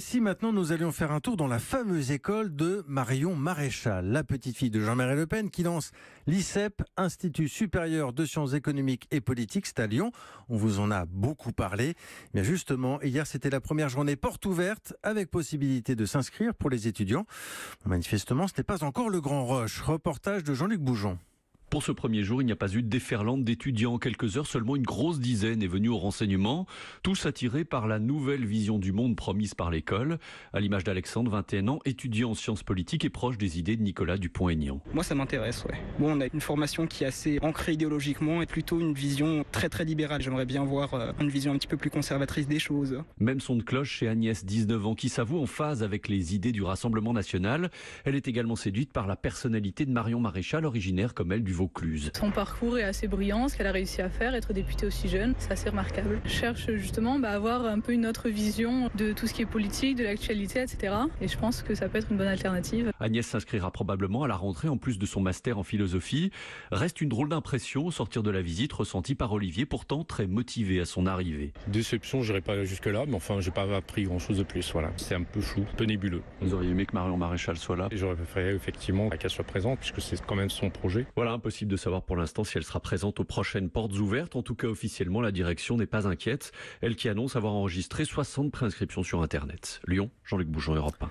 Si maintenant nous allions faire un tour dans la fameuse école de Marion Maréchal, la petite fille de Jean-Marie Le Pen qui lance l'ICEP, Institut supérieur de sciences économiques et politiques, c'est à Lyon. On vous en a beaucoup parlé. Mais justement, hier c'était la première journée porte ouverte avec possibilité de s'inscrire pour les étudiants. Manifestement, ce n'est pas encore le grand roche. Reportage de Jean-Luc Boujon. Pour ce premier jour, il n'y a pas eu de déferlante d'étudiants. En quelques heures, seulement une grosse dizaine est venue au renseignement, tous attirés par la nouvelle vision du monde promise par l'école. À l'image d'Alexandre, 21 ans, étudiant en sciences politiques et proche des idées de Nicolas Dupont-Aignan. Moi, ça m'intéresse, ouais. Bon, on a une formation qui est assez ancrée idéologiquement et plutôt une vision très très libérale. J'aimerais bien voir euh, une vision un petit peu plus conservatrice des choses. Même son de cloche chez Agnès, 19 ans, qui s'avoue en phase avec les idées du Rassemblement national. Elle est également séduite par la personnalité de Marion Maréchal, originaire comme elle du Vaucluse. Son parcours est assez brillant, ce qu'elle a réussi à faire, être députée aussi jeune, c'est assez remarquable. Je cherche justement bah, à avoir un peu une autre vision de tout ce qui est politique, de l'actualité, etc. Et je pense que ça peut être une bonne alternative. Agnès s'inscrira probablement à la rentrée en plus de son master en philosophie. Reste une drôle d'impression au sortir de la visite ressentie par Olivier, pourtant très motivé à son arrivée. Déception, j'irai pas jusque-là, mais enfin, j'ai pas appris grand-chose de plus. Voilà, c'est un peu flou, un peu nébuleux. Vous auriez aimé que Marion Maréchal soit là J'aurais préféré effectivement qu'elle soit présente, puisque c'est quand même son projet. Voilà un peu impossible de savoir pour l'instant si elle sera présente aux prochaines portes ouvertes. En tout cas, officiellement, la direction n'est pas inquiète. Elle qui annonce avoir enregistré 60 préinscriptions sur Internet. Lyon, Jean-Luc Bouchon, Europe 1.